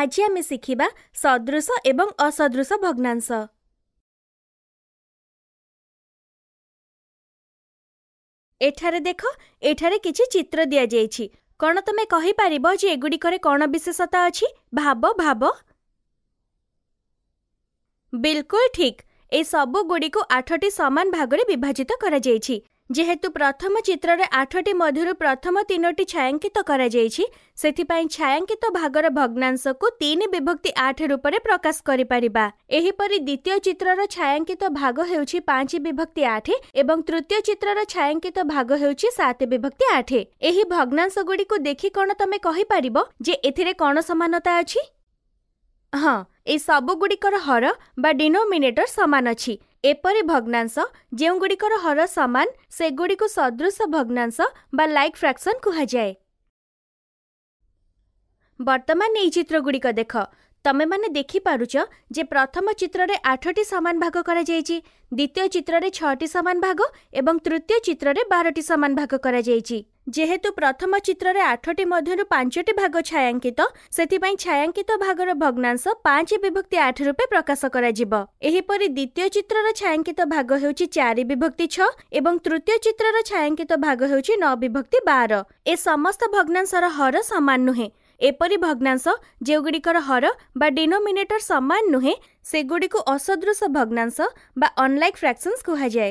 ଆଜି ଆମେ ଶିଖିବା ସଦୃଶ ଏବଂ ଅସଦୃଶ ଭଗ୍ନାଂଶ ଏଠାରେ ଦେଖ ଏଠାରେ କିଛି ଚିତ୍ର ଦିଆଯାଇଛି କ'ଣ ତମେ କହିପାରିବ ଯେ ଏଗୁଡ଼ିକରେ କ'ଣ ବିଶେଷତା ଅଛି ଭାବ ଭାବ ବିଲକୁଲ ଠିକ୍ ଏସବୁ ଗୁଡ଼ିକୁ ଆଠଟି ସମାନ ଭାଗରେ ବିଭାଜିତ କରାଯାଇଛି ଯେହେତୁ ପ୍ରଥମ ଚିତ୍ରରେ ଆଠଟି ମଧ୍ୟରୁ ପ୍ରଥମ ତିନୋଟି ଛାୟାଙ୍କିତ କରାଯାଇଛି ସେଥିପାଇଁ ଛାୟାଙ୍କିତ ଭାଗର ଭଗ୍ନାଂଶକୁ ତିନି ବିଭକ୍ତି ଆଠ ରୂପରେ ପ୍ରକାଶ କରିପାରିବା ଏହିପରି ଦ୍ୱିତୀୟ ଚିତ୍ରର ଛାୟାଙ୍କିତ ଭାଗ ହେଉଛି ପାଞ୍ଚ ବିଭକ୍ତି ଆଠ ଏବଂ ତୃତୀୟ ଚିତ୍ରର ଛାୟାଙ୍କିତ ଭାଗ ହେଉଛି ସାତ ବିଭକ୍ତି ଆଠ ଏହି ଭଗ୍ନାଂଶଗୁଡ଼ିକୁ ଦେଖି କ'ଣ ତମେ କହିପାରିବ ଯେ ଏଥିରେ କ'ଣ ସମାନତା ଅଛି ହଁ ଏ ସବୁଗୁଡ଼ିକର ହର ବା ଡିନୋମିନେଟର ସମାନ ଅଛି ଏପରି ଭଗ୍ନାଂଶ ଯେଉଁଗୁଡ଼ିକର ହର ସମାନ ସେଗୁଡ଼ିକୁ ସଦୃଶ ଭଗ୍ନାଂଶ ବା ଲାଇକ୍ ଫ୍ରାକ୍ସନ୍ କୁହାଯାଏ ବର୍ତ୍ତମାନ ଏହି ଚିତ୍ରଗୁଡ଼ିକ ଦେଖ ତମେମାନେ ଦେଖିପାରୁଛ ଯେ ପ୍ରଥମ ଚିତ୍ରରେ ଆଠଟି ସମାନ ଭାଗ କରାଯାଇଛି ଦ୍ୱିତୀୟ ଚିତ୍ରରେ ଛଅଟି ସମାନ ଭାଗ ଏବଂ ତୃତୀୟ ଚିତ୍ରରେ ବାରଟି ସମାନ ଭାଗ କରାଯାଇଛି ଯେହେତୁ ପ୍ରଥମ ଚିତ୍ରରେ ଆଠଟି ମଧ୍ୟରୁ ପାଞ୍ଚଟି ଭାଗ ଛାୟାଙ୍କିତ ସେଥିପାଇଁ ଛାୟାଙ୍କିତ ଭାଗର ଭଗ୍ନାଂଶ ପାଞ୍ଚ ବିଭକ୍ତି ଆଠ ରୂପେ ପ୍ରକାଶ କରାଯିବ ଏହିପରି ଦ୍ୱିତୀୟ ଚିତ୍ରର ଛାୟାଙ୍କିତ ଭାଗ ହେଉଛି ଚାରି ବିଭକ୍ତି ଛଅ ଏବଂ ତୃତୀୟ ଚିତ୍ରର ଛାୟାଙ୍କିତ ଭାଗ ହେଉଛି ନଅ ବିଭକ୍ତି ବାର ଏ ସମସ୍ତ ଭଗ୍ନାଂଶର ହର ସମାନ ନୁହେଁ ଏପରି ଭଗ୍ନାଂଶ ଯେଉଁଗୁଡ଼ିକର ହର ବା ଡିନୋମିନେଟର ସମାନ ନୁହେଁ ସେଗୁଡ଼ିକୁ ଅସଦୃଶ ଭଗ୍ନାଂଶ ବା ଅନ୍ଲାଇକ୍ ଫ୍ରାକ୍ସନ୍ସ କୁହାଯାଏ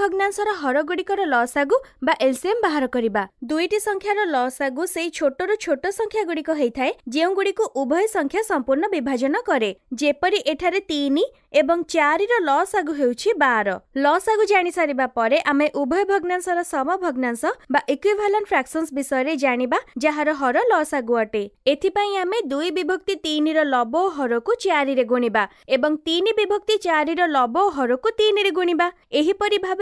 ভগ্নাংশর হরগুড়িকর লসাগু বা এলসিএম বাহার করা দুইটি সংখ্যার লসাগু সেই ছোটর ছোট সংখ্যাগুড়িক হয়ে থাকে যেগুড়ি উভয় সংখ্যা সম্পূর্ণ বিভাজন করে যেপরি এঠারে তিন এবং চারির লসাগু ହେଉଛି বার লসাগু জাণিসারিবা ପରେ ଆମେ ଉଭୟ ଭଗ୍ନାଂଶର ସମଭଗ୍ନାଂଶ ବା ଇକ୍ୱିଭାଲେଣ୍ଟ ଫ୍ରାକ୍ସନ୍ସ ବିଷୟରେ ଜାଣିବା ଯାହାର ହର ଲସାଗୁ ଅଟେ ଏଥିପାଇଁ ଆମେ ଦୁଇ ବିଭକ୍ତି ତିନିର ଲବ ଓ ହରକୁ ଚାରିରେ ଗୁଣିବା ଏବଂ ତିନି ବିଭକ୍ତି ଚାରିର ଲବ ଓ ହରକୁ ତିନିରେ ଗୁଣିବା ଏହିପରି ଭାବେ